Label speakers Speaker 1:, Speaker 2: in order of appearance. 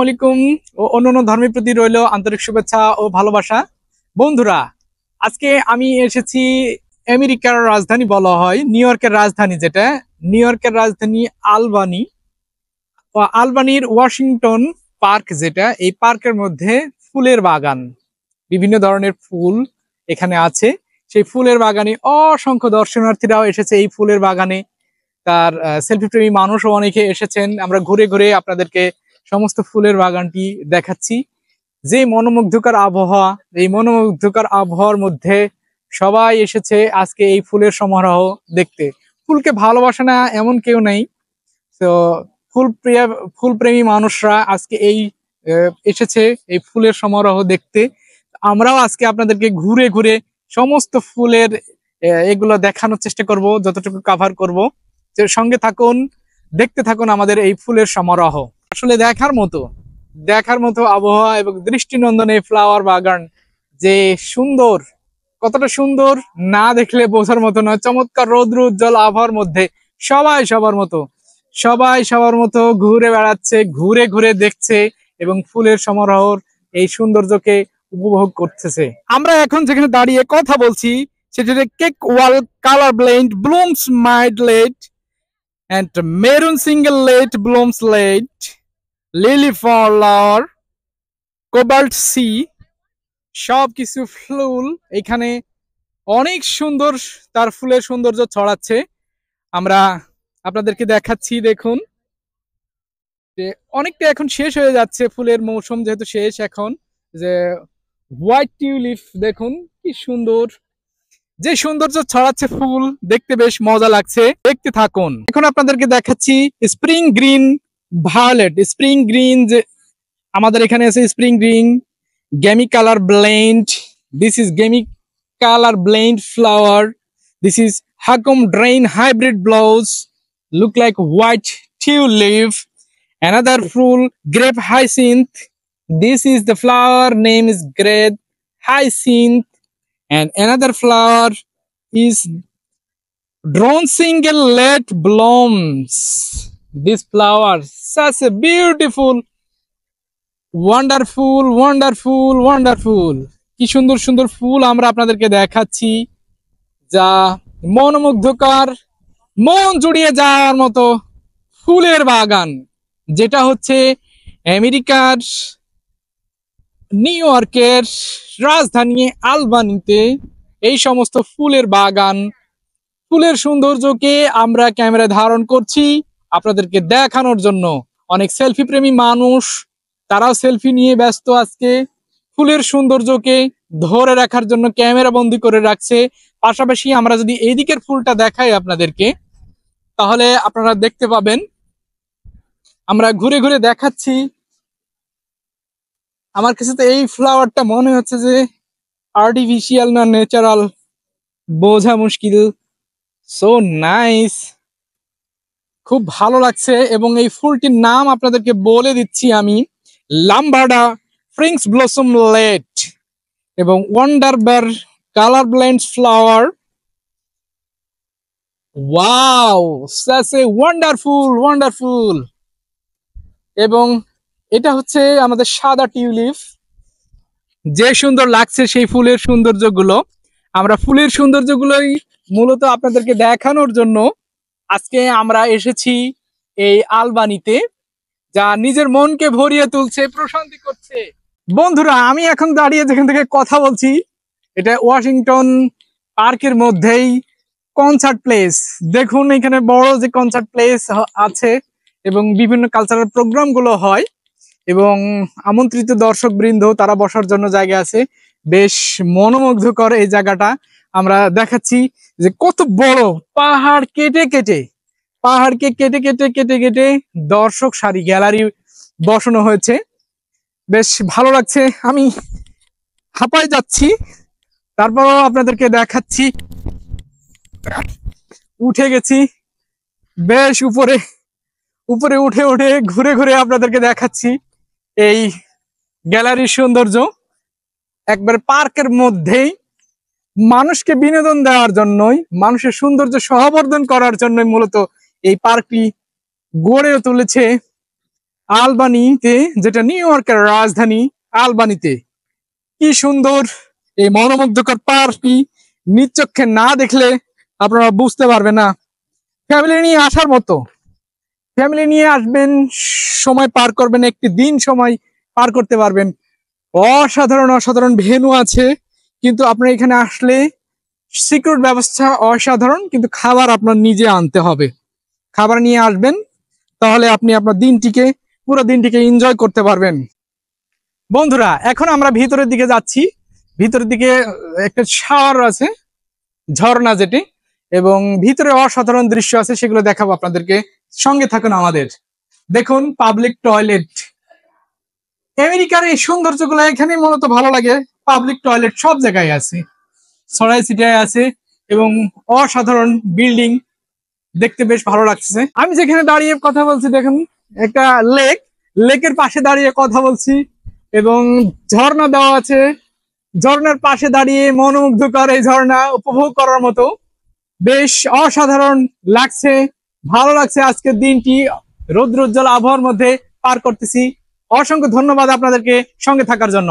Speaker 1: আলাইকুম ও অন্যান্য ধর্মের প্রতি রইল আন্তরিক শুভেচ্ছা ও ভালোবাসা বন্ধুরা আজকে আমি এসেছি আমেরিকার রাজধানী বলা হয় নিউ ইয়র্কের রাজধানী যেটা নিউ ইয়র্কের রাজধানী আলবানি আলবানির ওয়াশিংটন পার্ক যেটা এই পার্কের মধ্যে ফুলের বাগান বিভিন্ন ধরনের ফুল এখানে আছে সেই ফুলের বাগানে অসংখ্য দর্শনার্থীরাও এসেছে এই ফুলের বাগানে তার সেলফি প্রেমী মানুষও অনেকে এসেছেন আমরা ঘুরে ঘুরে আপনাদেরকে সমস্ত ফুলের বাগানটি দেখাচ্ছি যে মনোমুগ্ধকর আবহাওয়া এই মনোমুগ্ধকর আবহাওয়ার মধ্যে সবাই এসেছে আজকে এই ফুলের সমারোহ দেখতে ফুলকে ভালোবাসে না এমন কেউ নেই তো ফুল প্রিয়া ফুলপ্রেমী মানুষরা আজকে এই এসেছে এই ফুলের সমারোহ দেখতে আমরাও আজকে আপনাদেরকে ঘুরে ঘুরে সমস্ত ফুলের এগুলো দেখানোর চেষ্টা করব যতটুকু কাভার করব সঙ্গে থাকুন দেখতে থাকুন আমাদের এই ফুলের সমারোহ আসলে দেখার মতো দেখার মতো আবহাওয়া এবং দৃষ্টিনন্দনে ফ্লাওয়ার বাগান যে সুন্দর কতটা সুন্দর না দেখলে বোঝার মতো নয় চমৎকার রৌদ্র উজ্জ্বল আবহাওয়ার মধ্যে সবাই সবার মতো সবাই সবার মতো ঘুরে বেড়াচ্ছে ঘুরে ঘুরে দেখছে এবং ফুলের সমারোহর এই সৌন্দর্যকে উপভোগ করতেছে আমরা এখন যেখানে দাঁড়িয়ে কথা বলছি সেটা cake wall colour blend blooms mid late and maroon single late blooms late lily flower cobalt sea সব কিছু ফুল এখানে অনেক সুন্দর তার ফুলের সৌন্দর্য ছড়াচ্ছে আমরা আপনাদেরকে দেখাচ্ছি দেখুন যে অনেকটা এখন শেষ হয়ে যাচ্ছে ফুলের মৌসুম যেহেতু শেষ এখন যে হোয়াইট টিউলিপ দেখুন কি সুন্দর যে সৌন্দর্য ছড়াচ্ছে ফুল দেখতে বেশ মজা লাগছে দেখতে থাকুন এখন আপনাদেরকে দেখাচ্ছি spring green violet spring green যে আমাদের এখানে আছে spring green gamey colour blend this is gamey colour blend flower this is হাকম drain hybrid blouse look like white tulip another full grape hyacinth this is the flower name is grape hyacinth and another flower is drone single let blooms these flowers such a beautiful wonderful wonderful wonderful কি সুন্দর সুন্দর ফুল আমরা আপনাদেরকে দেখাচ্ছি যা মনমুগ্ধকর মন জুড়িয়ে যাওয়ার মতো ফুলের বাগান যেটা হচ্ছে আমেরিকার নিউ ইয়র্কের রাজধানী আলবানিতে এই সমস্ত ফুলের বাগান ফুলের সৌন্দর্যকে আমরা ক্যামেরা ধারণ করছি আপনাদেরকে দেখানোর জন্য অনেক সেলফি প্রেমী মানুষ তারাও সেলফি নিয়ে ব্যস্ত আজকে ফুলের সৌন্দর্যকে ধরে রাখার জন্য ক্যামেরা বন্দি করে রাখছে পাশাপাশি আমরা যদি এইদিকের ফুলটা দেখাই আপনাদেরকে তাহলে আপনারা দেখতে পাবেন আমরা ঘুরে ঘুরে দেখাচ্ছি আমার কাছে তো এই ফ্লাওয়ারটা মনে হচ্ছে যে আর্টিফিশিয়াল না ন্যাচারাল বোঝা মুশকিল সো নাইস খুব ভালো লাগছে এবং এই ফুলটির নাম আপনাদেরকে বলে দিচ্ছি আমি লাম্বাডা ফ্রিংস ব্লসম লেট এবং ওয়ান্ডার ওয়ান্ডারবার colour blend flower wow a wonderful wonderful এবং এটা হচ্ছে আমাদের সাদা টিউলিপ যে সুন্দর লাগছে সেই ফুলের সৌন্দর্যগুলো আমরা ফুলের সৌন্দর্যগুলোই মূলত আপনাদেরকে দেখানোর জন্য আজকে আমরা এসেছি এই আলবানিতে যা নিজের মনকে ভরিয়ে তুলছে প্রশান্তি করছে বন্ধুরা আমি এখন দাঁড়িয়ে যেখান থেকে কথা বলছি এটা ওয়াশিংটন পার্কের মধ্যেই কনসার্ট প্লেস দেখুন এখানে বড় যে কনসার্ট প্লেস আছে এবং বিভিন্ন কালচারাল প্রোগ্রামগুলো হয় এবং আমন্ত্রিত দর্শক বৃন্দ তারা বসার জন্য জায়গা আছে বেশ মনোমুগ্ধকর এই জায়গাটা আমরা দেখাচ্ছি যে কত বড় পাহাড় কেটে কেটে পাহাড়কে কেটে কেটে কেটে কেটে দর্শক সারি গ্যালারি বসানো হয়েছে বেশ ভালো লাগছে আমি হাঁপায় যাচ্ছি তারপরও আপনাদেরকে দেখাচ্ছি উঠে গেছি বেশ উপরে উপরে উঠে উঠে ঘুরে ঘুরে আপনাদেরকে দেখাচ্ছি এই গ্যালারির সৌন্দর্য একবার পার্কের মধ্যেই মানুষকে বিনোদন দেওয়ার জন্যই মানুষের সৌন্দর্য সহবর্ধন করার জন্যই মূলত এই পার্কটি গড়ে তুলেছে আলবানিতে যেটা নিউ ইয়র্কের রাজধানী আলবানিতে কি সুন্দর এই মনোমুগ্ধকর পার্কটি নিচক্ষে না দেখলে আপনারা বুঝতে পারবে না ফ্যামিলি নিয়ে আসার মতো ফ্যামিলি নিয়ে আসবেন সময় পার করবেন একটি দিন সময় পার করতে পারবেন অসাধারণ অসাধারণ ভেনু আছে কিন্তু আপনার এখানে আসলে সিকিউর ব্যবস্থা অসাধারণ কিন্তু খাবার আপনার নিজে আনতে হবে খাবার নিয়ে আসবেন তাহলে আপনি আপনার দিনটিকে পুরো দিনটিকে এনজয় করতে পারবেন বন্ধুরা এখন আমরা ভিতরের দিকে যাচ্ছি ভিতরের দিকে একটা শাওয়ার আছে ঝর্ণা যেটি এবং ভিতরে অসাধারণ দৃশ্য আছে সেগুলো দেখাবো আপনাদেরকে সঙ্গে থাকুন আমাদের দেখুন পাবলিক টয়লেট আমেরিকার এই সৌন্দর্যগুলো এখানে মূলত ভালো লাগে পাবলিক টয়লেট সব জায়গায় আছে সরাই ছিটায় আছে এবং অসাধারণ বিল্ডিং দেখতে বেশ ভালো লাগছে আমি যেখানে দাঁড়িয়ে কথা বলছি দেখুন একটা লেক লেকের পাশে দাঁড়িয়ে কথা বলছি এবং ঝর্ণা দেওয়া আছে ঝর্ণার পাশে দাঁড়িয়ে মনোমুগ্ধকর এই ঝর্ণা উপভোগ করার মতো বেশ অসাধারণ লাগছে ভালো লাগছে আজকের দিনটি রৌদ্রোজ্জ্বল আবহাওয়ার মধ্যে পার করতেছি অসংখ্য ধন্যবাদ আপনাদেরকে সঙ্গে থাকার জন্য